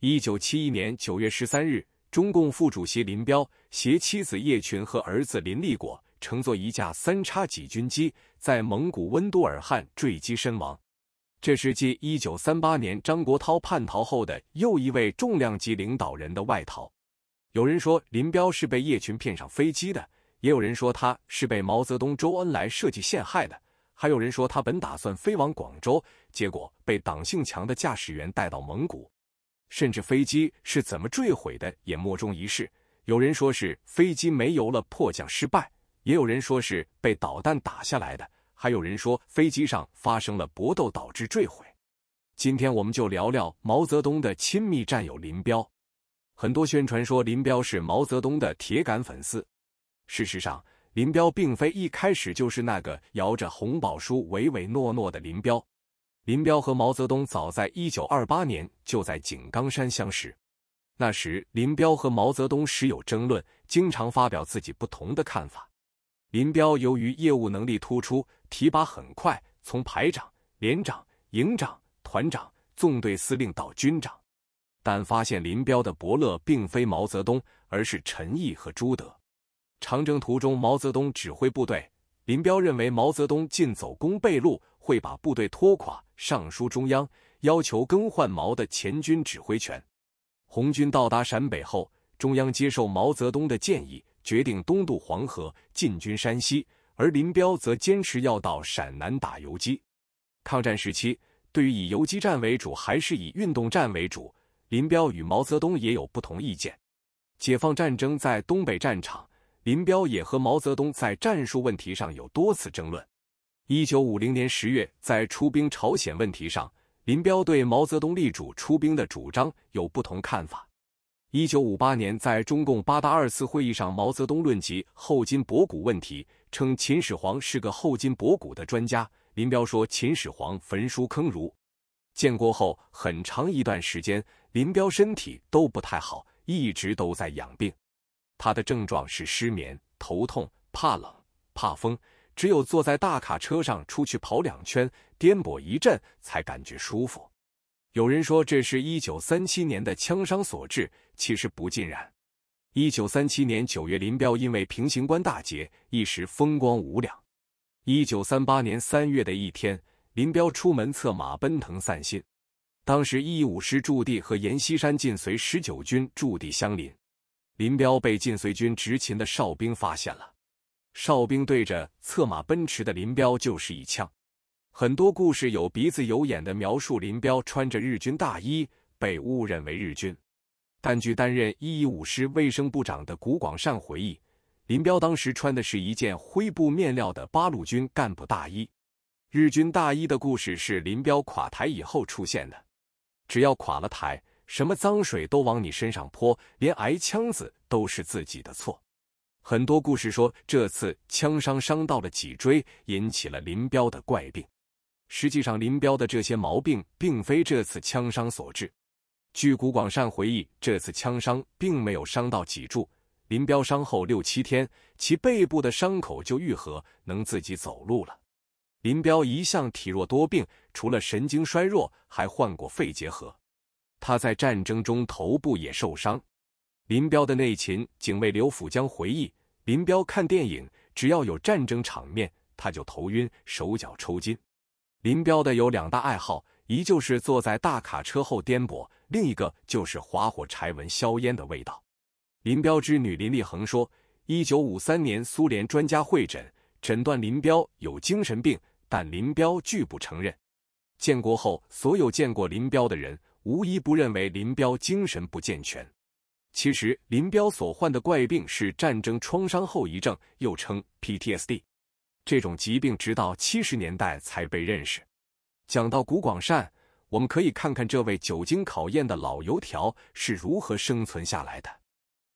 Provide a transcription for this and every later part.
一九七一年九月十三日，中共副主席林彪携妻子叶群和儿子林立果乘坐一架三叉戟军机，在蒙古温都尔汗坠机身亡。这是继一九三八年张国焘叛逃后的又一位重量级领导人的外逃。有人说林彪是被叶群骗上飞机的，也有人说他是被毛泽东、周恩来设计陷害的，还有人说他本打算飞往广州，结果被党性强的驾驶员带到蒙古。甚至飞机是怎么坠毁的也莫衷一是。有人说是飞机没油了迫降失败，也有人说是被导弹打下来的，还有人说飞机上发生了搏斗导致坠毁。今天我们就聊聊毛泽东的亲密战友林彪。很多宣传说林彪是毛泽东的铁杆粉丝，事实上，林彪并非一开始就是那个摇着红宝书唯唯诺诺的林彪。林彪和毛泽东早在1928年就在井冈山相识，那时林彪和毛泽东时有争论，经常发表自己不同的看法。林彪由于业务能力突出，提拔很快，从排长、连长、营长、团长、纵队司令到军长。但发现林彪的伯乐并非毛泽东，而是陈毅和朱德。长征途中，毛泽东指挥部队。林彪认为毛泽东进走攻背路会把部队拖垮，上书中央要求更换毛的前军指挥权。红军到达陕北后，中央接受毛泽东的建议，决定东渡黄河进军山西，而林彪则坚持要到陕南打游击。抗战时期，对于以游击战为主还是以运动战为主，林彪与毛泽东也有不同意见。解放战争在东北战场。林彪也和毛泽东在战术问题上有多次争论。一九五零年十月，在出兵朝鲜问题上，林彪对毛泽东力主出兵的主张有不同看法。一九五八年，在中共八大二次会议上，毛泽东论及后金博古问题，称秦始皇是个后金博古的专家。林彪说：“秦始皇焚书坑儒。”建国后很长一段时间，林彪身体都不太好，一直都在养病。他的症状是失眠、头痛、怕冷、怕风，只有坐在大卡车上出去跑两圈，颠簸一阵，才感觉舒服。有人说这是1937年的枪伤所致，其实不尽然。1937年9月，林彪因为平型关大捷，一时风光无两。1938年3月的一天，林彪出门策马奔腾散心，当时一五师驻地和阎锡山晋绥十九军驻地相邻。林彪被晋绥军执勤的哨兵发现了，哨兵对着策马奔驰的林彪就是一枪。很多故事有鼻子有眼的描述林彪穿着日军大衣被误认为日军，但据担任一一五师卫生部长的古广善回忆，林彪当时穿的是一件灰布面料的八路军干部大衣。日军大衣的故事是林彪垮台以后出现的，只要垮了台。什么脏水都往你身上泼，连挨枪子都是自己的错。很多故事说这次枪伤伤到了脊椎，引起了林彪的怪病。实际上，林彪的这些毛病并非这次枪伤所致。据古广善回忆，这次枪伤并没有伤到脊柱。林彪伤后六七天，其背部的伤口就愈合，能自己走路了。林彪一向体弱多病，除了神经衰弱，还患过肺结核。他在战争中头部也受伤。林彪的内勤警卫刘辅江回忆，林彪看电影，只要有战争场面，他就头晕、手脚抽筋。林彪的有两大爱好，一就是坐在大卡车后颠簸，另一个就是划火柴闻硝烟的味道。林彪之女林立恒说，一九五三年苏联专家会诊，诊断林彪有精神病，但林彪拒不承认。建国后，所有见过林彪的人。无一不认为林彪精神不健全。其实，林彪所患的怪病是战争创伤后遗症，又称 PTSD。这种疾病直到七十年代才被认识。讲到古广善，我们可以看看这位久经考验的老油条是如何生存下来的。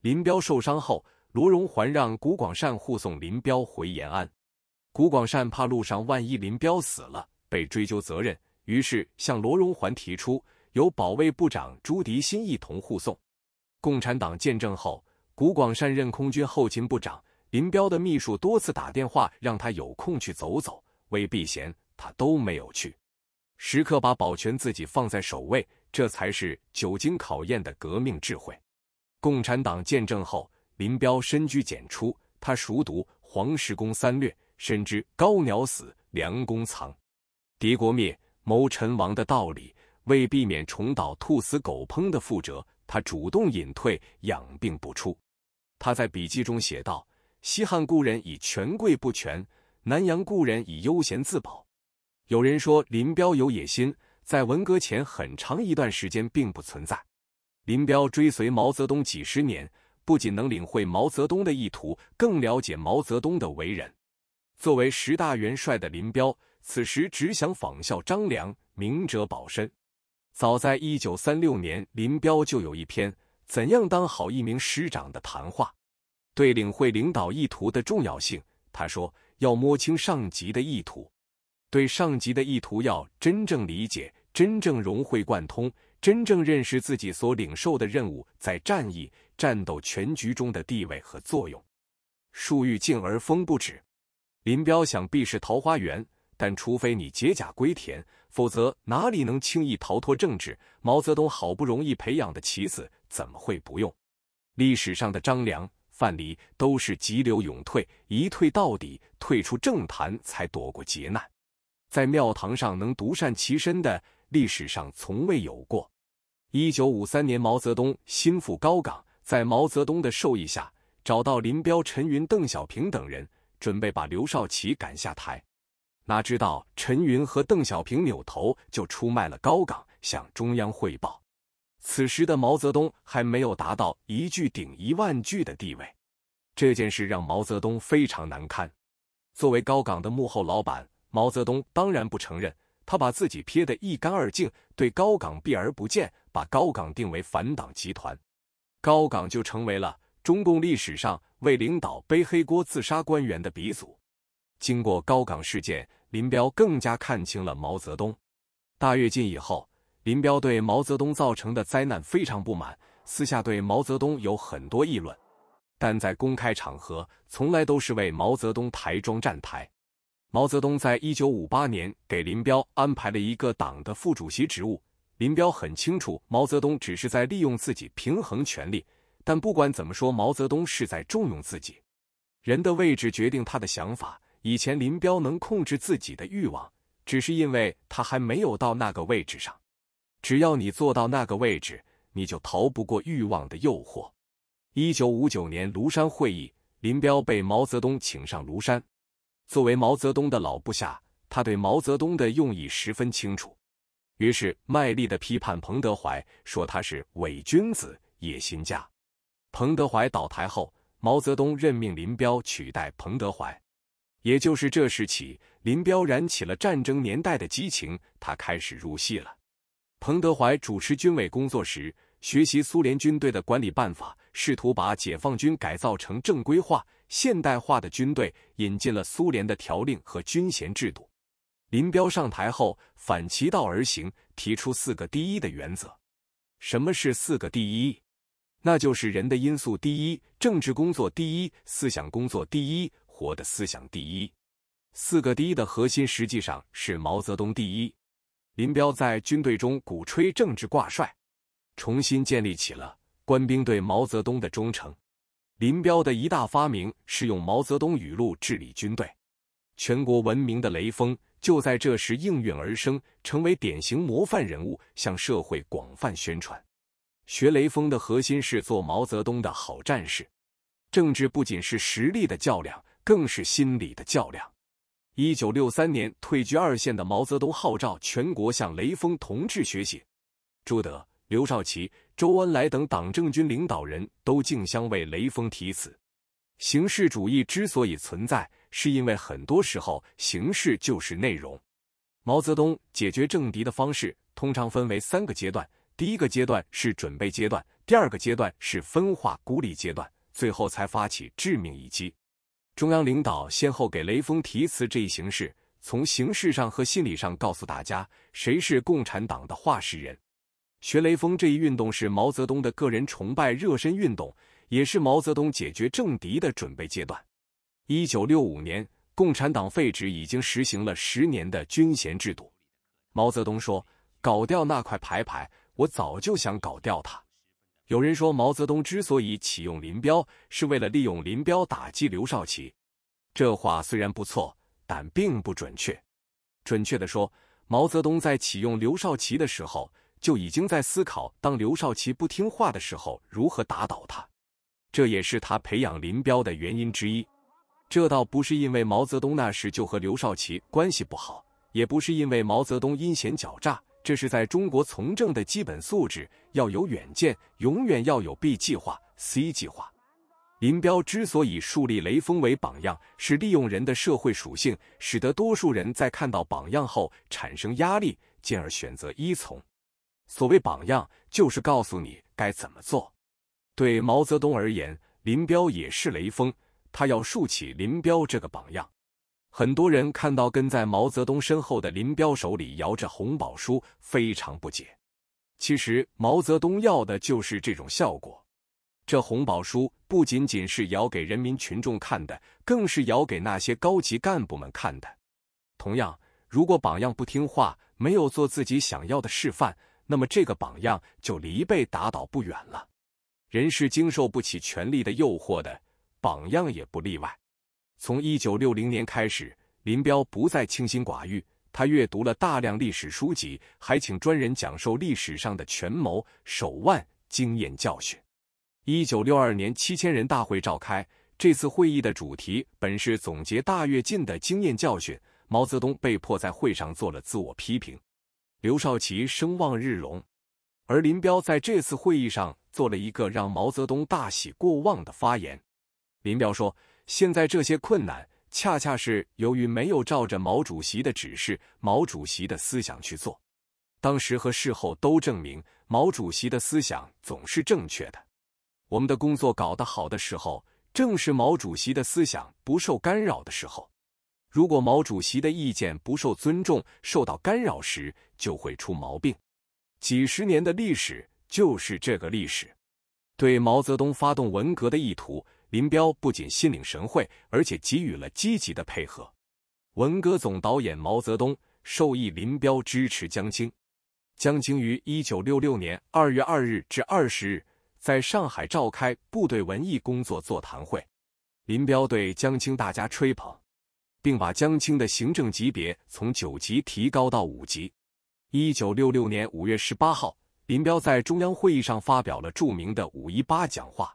林彪受伤后，罗荣桓让古广善护送林彪回延安。古广善怕路上万一林彪死了被追究责任，于是向罗荣桓提出。由保卫部长朱迪新一同护送。共产党见证后，古广善任空军后勤部长。林彪的秘书多次打电话让他有空去走走，为避嫌，他都没有去。时刻把保全自己放在首位，这才是久经考验的革命智慧。共产党见证后，林彪深居简出。他熟读《黄石公三略》，深知“高鸟死，良弓藏；敌国灭，谋臣亡”的道理。为避免重蹈兔死狗烹的覆辙，他主动隐退，养病不出。他在笔记中写道：“西汉故人以权贵不全，南阳故人以悠闲自保。”有人说林彪有野心，在文革前很长一段时间并不存在。林彪追随毛泽东几十年，不仅能领会毛泽东的意图，更了解毛泽东的为人。作为十大元帅的林彪，此时只想仿效张良，明哲保身。早在一九三六年，林彪就有一篇《怎样当好一名师长》的谈话，对领会领导意图的重要性，他说：“要摸清上级的意图，对上级的意图要真正理解，真正融会贯通，真正认识自己所领受的任务在战役、战斗全局中的地位和作用。”树欲静而风不止，林彪想必是桃花源，但除非你解甲归田。否则哪里能轻易逃脱政治？毛泽东好不容易培养的棋子，怎么会不用？历史上的张良、范蠡都是急流勇退，一退到底，退出政坛才躲过劫难。在庙堂上能独善其身的，历史上从未有过。一九五三年，毛泽东心腹高岗，在毛泽东的授意下，找到林彪、陈云、邓小平等人，准备把刘少奇赶下台。哪知道陈云和邓小平扭头就出卖了高岗，向中央汇报。此时的毛泽东还没有达到一句顶一万句的地位，这件事让毛泽东非常难堪。作为高岗的幕后老板，毛泽东当然不承认，他把自己撇得一干二净，对高岗避而不见，把高岗定为反党集团。高岗就成为了中共历史上为领导背黑锅自杀官员的鼻祖。经过高岗事件。林彪更加看清了毛泽东。大跃进以后，林彪对毛泽东造成的灾难非常不满，私下对毛泽东有很多议论，但在公开场合从来都是为毛泽东抬中站台。毛泽东在一九五八年给林彪安排了一个党的副主席职务，林彪很清楚毛泽东只是在利用自己平衡权力，但不管怎么说，毛泽东是在重用自己。人的位置决定他的想法。以前林彪能控制自己的欲望，只是因为他还没有到那个位置上。只要你坐到那个位置，你就逃不过欲望的诱惑。一九五九年庐山会议，林彪被毛泽东请上庐山。作为毛泽东的老部下，他对毛泽东的用意十分清楚，于是卖力的批判彭德怀，说他是伪君子、野心家。彭德怀倒台后，毛泽东任命林彪取代彭德怀。也就是这时起，林彪燃起了战争年代的激情，他开始入戏了。彭德怀主持军委工作时，学习苏联军队的管理办法，试图把解放军改造成正规化、现代化的军队，引进了苏联的条令和军衔制度。林彪上台后，反其道而行，提出“四个第一”的原则。什么是“四个第一”？那就是人的因素第一，政治工作第一，思想工作第一。活的思想第一，四个第一的核心实际上是毛泽东第一。林彪在军队中鼓吹政治挂帅，重新建立起了官兵对毛泽东的忠诚。林彪的一大发明是用毛泽东语录治理军队。全国闻名的雷锋就在这时应运而生，成为典型模范人物，向社会广泛宣传。学雷锋的核心是做毛泽东的好战士。政治不仅是实力的较量。更是心理的较量。一九六三年，退居二线的毛泽东号召全国向雷锋同志学习。朱德、刘少奇、周恩来等党政军领导人都竞相为雷锋题词。形式主义之所以存在，是因为很多时候形式就是内容。毛泽东解决政敌的方式通常分为三个阶段：第一个阶段是准备阶段，第二个阶段是分化孤立阶段，最后才发起致命一击。中央领导先后给雷锋题词这一形式，从形式上和心理上告诉大家，谁是共产党的话事人。学雷锋这一运动是毛泽东的个人崇拜热身运动，也是毛泽东解决政敌的准备阶段。一九六五年，共产党废止已经实行了十年的军衔制度。毛泽东说：“搞掉那块牌牌，我早就想搞掉它。”有人说毛泽东之所以启用林彪，是为了利用林彪打击刘少奇。这话虽然不错，但并不准确。准确的说，毛泽东在启用刘少奇的时候，就已经在思考当刘少奇不听话的时候如何打倒他。这也是他培养林彪的原因之一。这倒不是因为毛泽东那时就和刘少奇关系不好，也不是因为毛泽东阴险狡诈。这是在中国从政的基本素质，要有远见，永远要有 B 计划、C 计划。林彪之所以树立雷锋为榜样，是利用人的社会属性，使得多数人在看到榜样后产生压力，进而选择依从。所谓榜样，就是告诉你该怎么做。对毛泽东而言，林彪也是雷锋，他要竖起林彪这个榜样。很多人看到跟在毛泽东身后的林彪手里摇着红宝书，非常不解。其实毛泽东要的就是这种效果。这红宝书不仅仅是摇给人民群众看的，更是摇给那些高级干部们看的。同样，如果榜样不听话，没有做自己想要的示范，那么这个榜样就离被打倒不远了。人是经受不起权力的诱惑的，榜样也不例外。从一九六零年开始，林彪不再清心寡欲。他阅读了大量历史书籍，还请专人讲授历史上的权谋手腕经验教训。一九六二年七千人大会召开，这次会议的主题本是总结大跃进的经验教训，毛泽东被迫在会上做了自我批评。刘少奇声望日隆，而林彪在这次会议上做了一个让毛泽东大喜过望的发言。林彪说。现在这些困难，恰恰是由于没有照着毛主席的指示、毛主席的思想去做。当时和事后都证明，毛主席的思想总是正确的。我们的工作搞得好的时候，正是毛主席的思想不受干扰的时候。如果毛主席的意见不受尊重、受到干扰时，就会出毛病。几十年的历史就是这个历史。对毛泽东发动文革的意图。林彪不仅心领神会，而且给予了积极的配合。文革总导演毛泽东授意林彪支持江青。江青于一九六六年二月二日至二十日在上海召开部队文艺工作座谈会。林彪对江青大加吹捧，并把江青的行政级别从九级提高到五级。一九六六年五月十八号，林彪在中央会议上发表了著名的“五一八”讲话。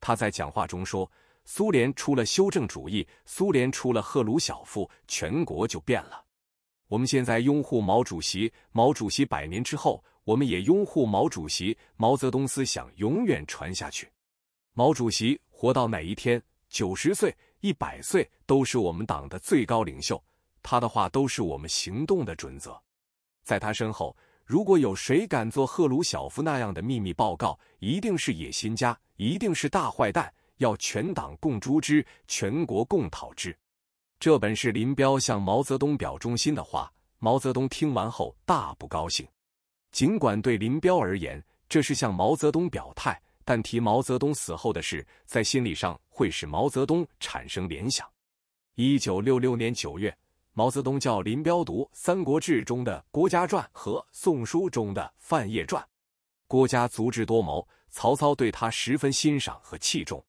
他在讲话中说：“苏联出了修正主义，苏联出了赫鲁晓夫，全国就变了。我们现在拥护毛主席，毛主席百年之后，我们也拥护毛主席，毛泽东思想永远传下去。毛主席活到哪一天，九十岁、一百岁，都是我们党的最高领袖，他的话都是我们行动的准则。在他身后。”如果有谁敢做赫鲁晓夫那样的秘密报告，一定是野心家，一定是大坏蛋，要全党共诛之，全国共讨之。这本是林彪向毛泽东表忠心的话。毛泽东听完后大不高兴。尽管对林彪而言，这是向毛泽东表态，但提毛泽东死后的事，在心理上会使毛泽东产生联想。一九六六年九月。毛泽东叫林彪读《三国志》中的郭嘉传和《宋书》中的范晔传。郭嘉足智多谋，曹操对他十分欣赏和器重。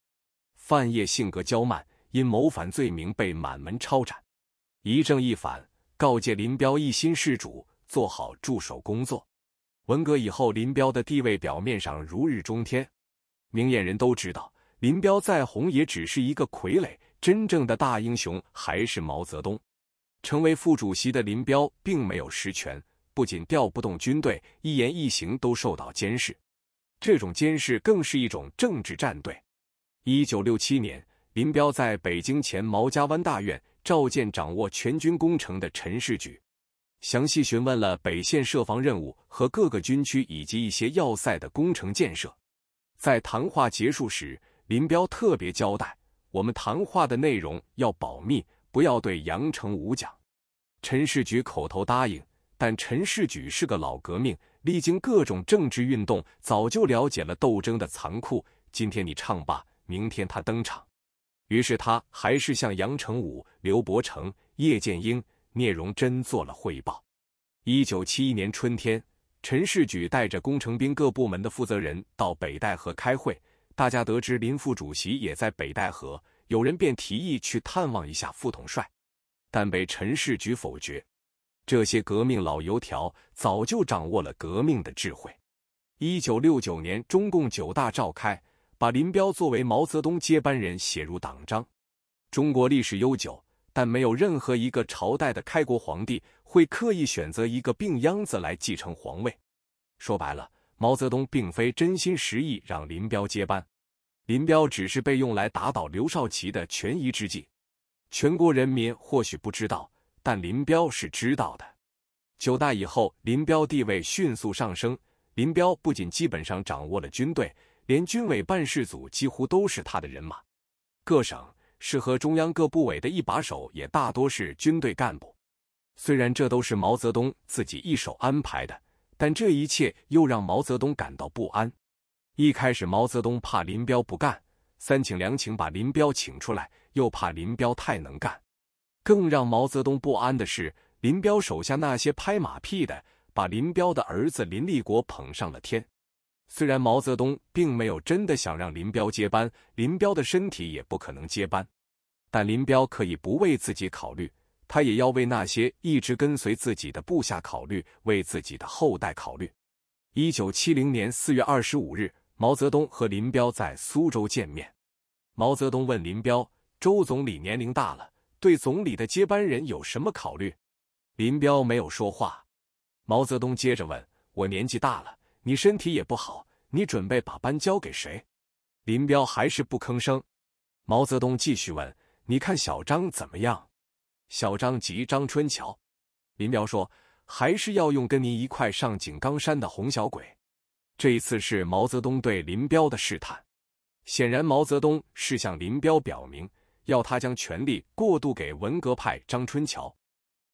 范晔性格骄慢，因谋反罪名被满门抄斩。一正一反，告诫林彪一心事主，做好助手工作。文革以后，林彪的地位表面上如日中天，明眼人都知道，林彪再红也只是一个傀儡，真正的大英雄还是毛泽东。成为副主席的林彪并没有实权，不仅调不动军队，一言一行都受到监视。这种监视更是一种政治战队。一九六七年，林彪在北京前毛家湾大院召见掌握全军工程的陈士渠，详细询问了北线设防任务和各个军区以及一些要塞的工程建设。在谈话结束时，林彪特别交代：“我们谈话的内容要保密。”不要对杨成武讲，陈士渠口头答应，但陈士渠是个老革命，历经各种政治运动，早就了解了斗争的残酷。今天你唱罢，明天他登场。于是他还是向杨成武、刘伯承、叶剑英、聂荣臻做了汇报。一九七一年春天，陈士举带着工程兵各部门的负责人到北戴河开会，大家得知林副主席也在北戴河。有人便提议去探望一下副统帅，但被陈世举否决。这些革命老油条早就掌握了革命的智慧。一九六九年，中共九大召开，把林彪作为毛泽东接班人写入党章。中国历史悠久，但没有任何一个朝代的开国皇帝会刻意选择一个病秧子来继承皇位。说白了，毛泽东并非真心实意让林彪接班。林彪只是被用来打倒刘少奇的权宜之计，全国人民或许不知道，但林彪是知道的。九大以后，林彪地位迅速上升，林彪不仅基本上掌握了军队，连军委办事组几乎都是他的人马。各省市和中央各部委的一把手也大多是军队干部。虽然这都是毛泽东自己一手安排的，但这一切又让毛泽东感到不安。一开始，毛泽东怕林彪不干，三请两请把林彪请出来，又怕林彪太能干。更让毛泽东不安的是，林彪手下那些拍马屁的，把林彪的儿子林立国捧上了天。虽然毛泽东并没有真的想让林彪接班，林彪的身体也不可能接班，但林彪可以不为自己考虑，他也要为那些一直跟随自己的部下考虑，为自己的后代考虑。一九七零年四月二十五日。毛泽东和林彪在苏州见面。毛泽东问林彪：“周总理年龄大了，对总理的接班人有什么考虑？”林彪没有说话。毛泽东接着问：“我年纪大了，你身体也不好，你准备把班交给谁？”林彪还是不吭声。毛泽东继续问：“你看小张怎么样？”小张即张春桥。林彪说：“还是要用跟您一块上井冈山的红小鬼。”这一次是毛泽东对林彪的试探，显然毛泽东是向林彪表明，要他将权力过渡给文革派张春桥。